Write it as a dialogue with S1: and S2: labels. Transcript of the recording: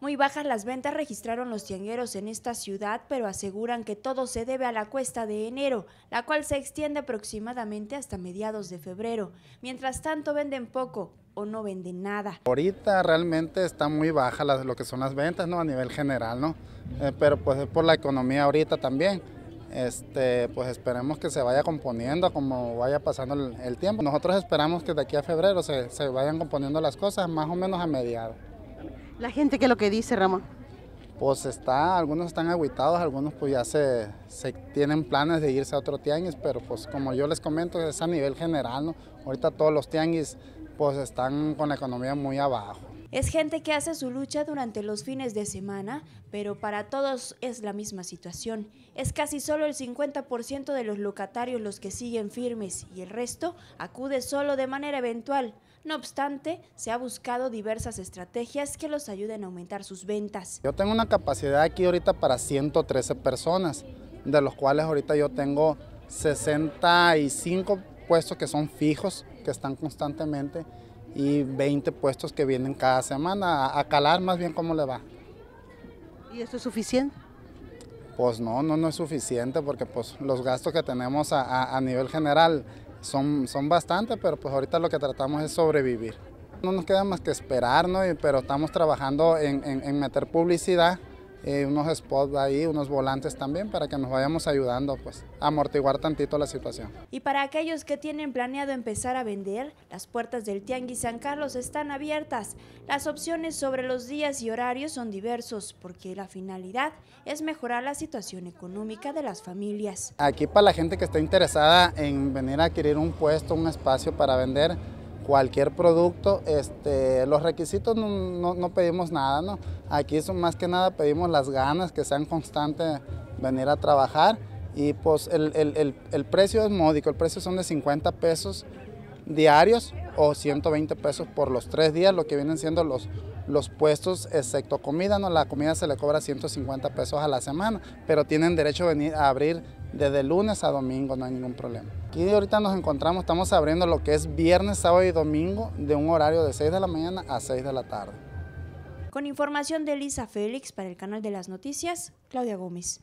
S1: Muy bajas las ventas registraron los tiangueros en esta ciudad, pero aseguran que todo se debe a la cuesta de enero, la cual se extiende aproximadamente hasta mediados de febrero. Mientras tanto, venden poco o no venden nada.
S2: Ahorita realmente está muy baja lo que son las ventas, ¿no? A nivel general, ¿no? Eh, pero pues es por la economía ahorita también. Este, pues esperemos que se vaya componiendo como vaya pasando el, tiempo. Nosotros esperamos que de aquí a febrero se, se vayan componiendo las cosas, más o menos a mediados. La gente, ¿qué es lo que dice, Ramón? Pues está, algunos están aguitados, algunos pues ya se, tienen planes de irse a otro tianguis, pero pues como yo les comento, es a nivel general, ¿no? Ahorita todos los tianguis pues están con la economía muy abajo.
S1: Es gente que hace su lucha durante los fines de semana, pero para todos es la misma situación. Es casi solo el 50% de los locatarios los que siguen firmes y el resto acude solo de manera eventual. No obstante, se ha buscado diversas estrategias que los ayuden a aumentar sus ventas.
S2: Yo tengo una capacidad aquí ahorita para 113 personas, de los cuales ahorita yo tengo 65 puestos que son fijos, que están constantemente y 20 puestos que vienen cada semana a, calar más bien cómo le va. ¿Y esto es suficiente? Pues no, no, no es suficiente porque pues los gastos que tenemos a, nivel general son, son bastantes, pero pues ahorita lo que tratamos es sobrevivir. No nos queda más que esperar, ¿no? pero estamos trabajando en, en meter publicidad eh, unos spots ahí, unos volantes también para que nos vayamos ayudando pues a amortiguar tantito la situación.
S1: Y para aquellos que tienen planeado empezar a vender, las puertas del Tianguis San Carlos están abiertas. Las opciones sobre los días y horarios son diversos porque la finalidad es mejorar la situación económica de las
S2: familias. Aquí para la gente que está interesada en venir a adquirir un puesto, un espacio para vender, cualquier producto. Este, los requisitos no, pedimos nada, ¿no? Aquí son más que nada pedimos las ganas, que sean constantes venir a trabajar. Y pues el, el precio es módico, el precio son de 50 pesos diarios o 120 pesos por los tres días, lo que vienen siendo los, los puestos, excepto comida, ¿no? La comida se le cobra 150 pesos a la semana, pero tienen derecho a venir a abrir desde lunes a domingo, no hay ningún problema. Aquí ahorita nos encontramos, estamos abriendo lo que es viernes, sábado y domingo de un horario de 6 de la mañana a 6 de la tarde.
S1: Con información de Elisa Félix para el canal de las noticias, Claudia Gómez.